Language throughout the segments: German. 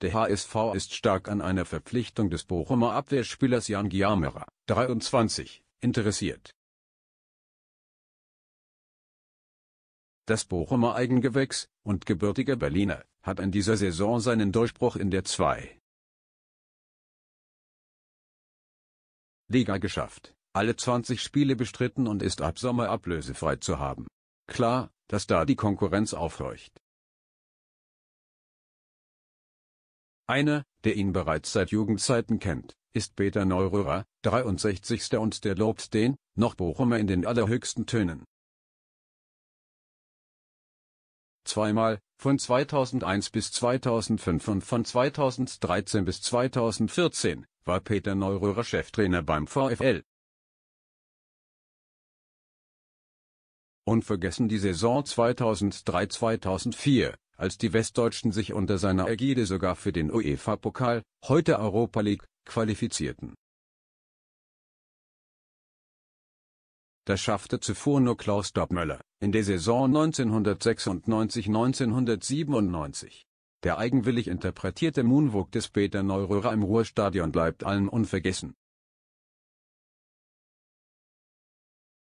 Der HSV ist stark an einer Verpflichtung des Bochumer Abwehrspielers Jan Giamera, 23, interessiert. Das Bochumer Eigengewächs und gebürtiger Berliner hat in dieser Saison seinen Durchbruch in der 2. Liga geschafft, alle 20 Spiele bestritten und ist ab Sommer ablösefrei zu haben. Klar, dass da die Konkurrenz aufhorcht. Einer, der ihn bereits seit Jugendzeiten kennt, ist Peter Neururer, 63. und der lobt den, noch Bochumer in den allerhöchsten Tönen. Zweimal, von 2001 bis 2005 und von 2013 bis 2014, war Peter Neururer Cheftrainer beim VfL. Unvergessen die Saison 2003-2004, als die Westdeutschen sich unter seiner Ägide sogar für den UEFA-Pokal, heute Europa League, qualifizierten. Das schaffte zuvor nur Klaus Doppmöller, in der Saison 1996-1997. Der eigenwillig interpretierte Moonwalk des Peter Neururer im Ruhrstadion bleibt allen unvergessen.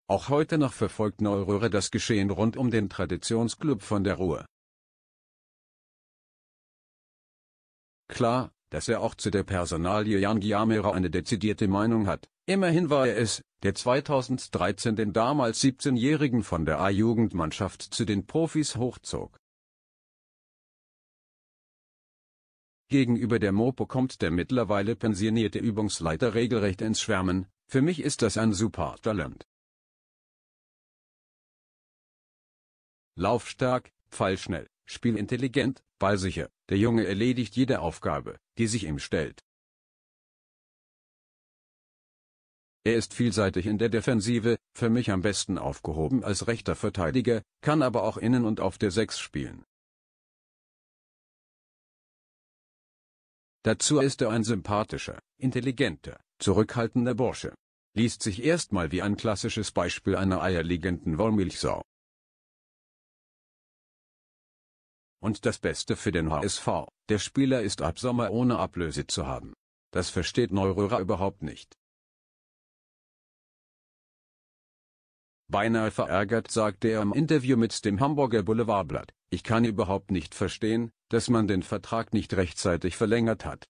Auch heute noch verfolgt Neururer das Geschehen rund um den Traditionsklub von der Ruhr. Klar, dass er auch zu der Personalie Jan Giamera eine dezidierte Meinung hat. Immerhin war er es, der 2013 den damals 17-Jährigen von der A-Jugendmannschaft zu den Profis hochzog. Gegenüber der Mopo kommt der mittlerweile pensionierte Übungsleiter regelrecht ins Schwärmen, für mich ist das ein super Talent. Laufstark, pfeilschnell, spielintelligent, ballsicher, der Junge erledigt jede Aufgabe, die sich ihm stellt. Er ist vielseitig in der Defensive, für mich am besten aufgehoben als rechter Verteidiger, kann aber auch innen und auf der Sechs spielen. Dazu ist er ein sympathischer, intelligenter, zurückhaltender Bursche. Liest sich erstmal wie ein klassisches Beispiel einer eierlegenden Wollmilchsau. Und das Beste für den HSV, der Spieler ist ab Sommer ohne Ablöse zu haben. Das versteht Neururer überhaupt nicht. Beinahe verärgert sagte er im Interview mit dem Hamburger Boulevardblatt, ich kann überhaupt nicht verstehen, dass man den Vertrag nicht rechtzeitig verlängert hat.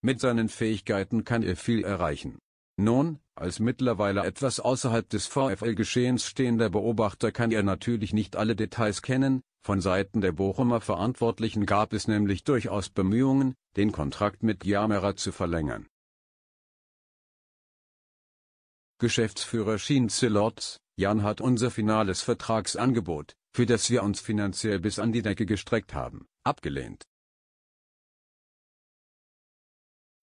Mit seinen Fähigkeiten kann er viel erreichen. Nun, als mittlerweile etwas außerhalb des VfL-Geschehens stehender Beobachter kann er natürlich nicht alle Details kennen, von Seiten der Bochumer Verantwortlichen gab es nämlich durchaus Bemühungen, den Kontrakt mit Jammerer zu verlängern. Geschäftsführer Schinzelotz, Jan hat unser finales Vertragsangebot, für das wir uns finanziell bis an die Decke gestreckt haben, abgelehnt.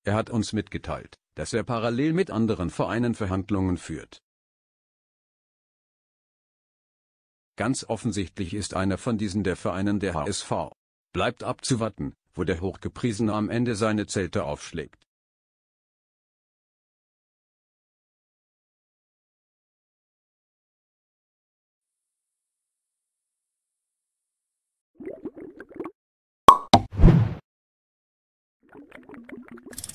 Er hat uns mitgeteilt, das er parallel mit anderen Vereinen Verhandlungen führt. Ganz offensichtlich ist einer von diesen der Vereinen der HSV. Bleibt abzuwarten, wo der Hochgepriesene am Ende seine Zelte aufschlägt. you